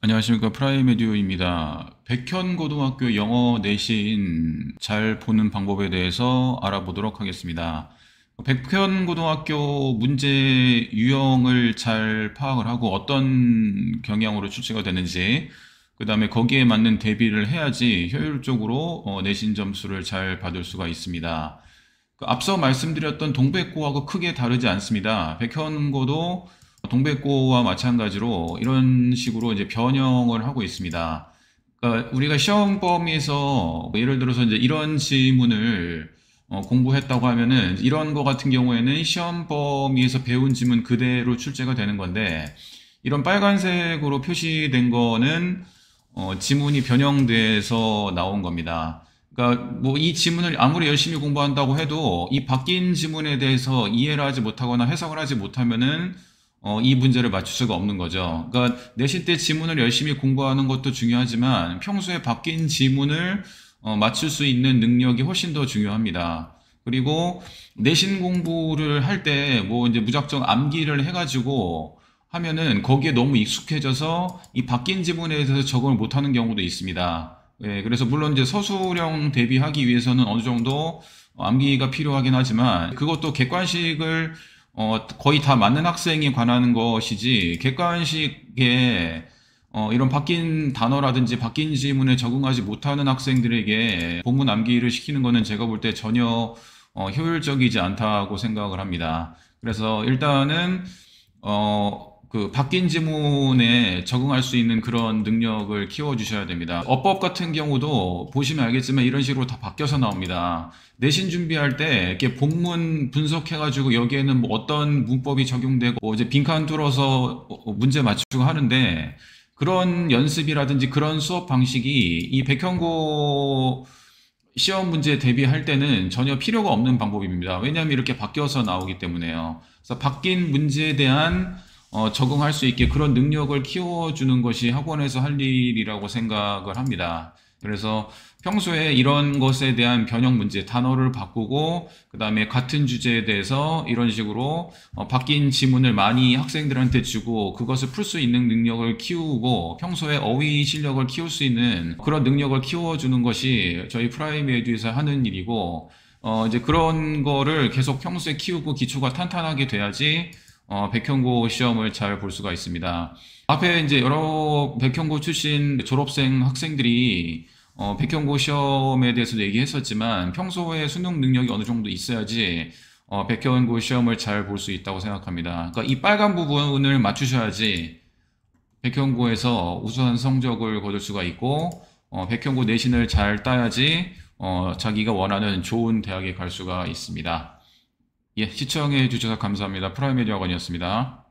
안녕하십니까 프라이메디오입니다. 백현고등학교 영어 내신 잘 보는 방법에 대해서 알아보도록 하겠습니다. 백현고등학교 문제 유형을 잘 파악을 하고 어떤 경향으로 출제가 되는지 그 다음에 거기에 맞는 대비를 해야지 효율적으로 어, 내신 점수를 잘 받을 수가 있습니다. 그 앞서 말씀드렸던 동백고하고 크게 다르지 않습니다. 백현고도 동백고와 마찬가지로 이런 식으로 이제 변형을 하고 있습니다. 그러니까 우리가 시험 범위에서 예를 들어서 이제 이런 지문을 어, 공부했다고 하면은 이런 거 같은 경우에는 시험 범위에서 배운 지문 그대로 출제가 되는 건데 이런 빨간색으로 표시된 거는 어, 지문이 변형돼서 나온 겁니다. 그러니까 뭐 이 지문을 아무리 열심히 공부한다고 해도 이 바뀐 지문에 대해서 이해를 하지 못하거나 해석을 하지 못하면은 어, 이 문제를 맞출 수가 없는 거죠. 그러니까 내신 때 지문을 열심히 공부하는 것도 중요하지만 평소에 바뀐 지문을 어, 맞출 수 있는 능력이 훨씬 더 중요합니다. 그리고 내신 공부를 할 때 뭐 이제 무작정 암기를 해가지고 하면은 거기에 너무 익숙해져서 이 바뀐 지문에 대해서 적응을 못하는 경우도 있습니다. 예, 그래서 물론 이제 서술형 대비하기 위해서는 어느 정도 암기가 필요하긴 하지만 그것도 객관식을 어, 거의 다 맞는 학생이 관한 것이지 객관식에 어, 이런 바뀐 단어라든지 바뀐 지문에 적응하지 못하는 학생들에게 본문 암기를 시키는 거는 제가 볼 때 전혀 어, 효율적이지 않다고 생각을 합니다. 그래서 일단은 어, 그 바뀐 지문에 적응할 수 있는 그런 능력을 키워주셔야 됩니다. 어법 같은 경우도 보시면 알겠지만 이런 식으로 다 바뀌어서 나옵니다. 내신 준비할 때 이렇게 본문 분석해가지고 여기에는 뭐 어떤 문법이 적용되고 뭐 이제 빈칸 뚫어서 문제 맞추고 하는데 그런 연습이라든지 그런 수업 방식이 이 백현고 시험 문제 대비할 때는 전혀 필요가 없는 방법입니다. 왜냐하면 이렇게 바뀌어서 나오기 때문에요. 그래서 바뀐 문제에 대한 어, 적응할 수 있게 그런 능력을 키워주는 것이 학원에서 할 일이라고 생각을 합니다. 그래서 평소에 이런 것에 대한 변형 문제, 단어를 바꾸고, 그 다음에 같은 주제에 대해서 이런 식으로 어, 바뀐 지문을 많이 학생들한테 주고, 그것을 풀 수 있는 능력을 키우고, 평소에 어휘 실력을 키울 수 있는 그런 능력을 키워주는 것이 저희 프라이메이드에서 하는 일이고, 어, 이제 그런 거를 계속 평소에 키우고 기초가 탄탄하게 돼야지, 어, 백현고 시험을 잘 볼 수가 있습니다. 앞에 이제 여러 백현고 출신 졸업생 학생들이 어, 백현고 시험에 대해서도 얘기했었지만 평소에 수능 능력이 어느 정도 있어야지 어, 백현고 시험을 잘 볼 수 있다고 생각합니다. 그러니까 이 빨간 부분을 맞추셔야지 백현고에서 우수한 성적을 거둘 수가 있고 어, 백현고 내신을 잘 따야지 어, 자기가 원하는 좋은 대학에 갈 수가 있습니다. 예, 시청해 주셔서 감사합니다. 프라이메리 어건이었습니다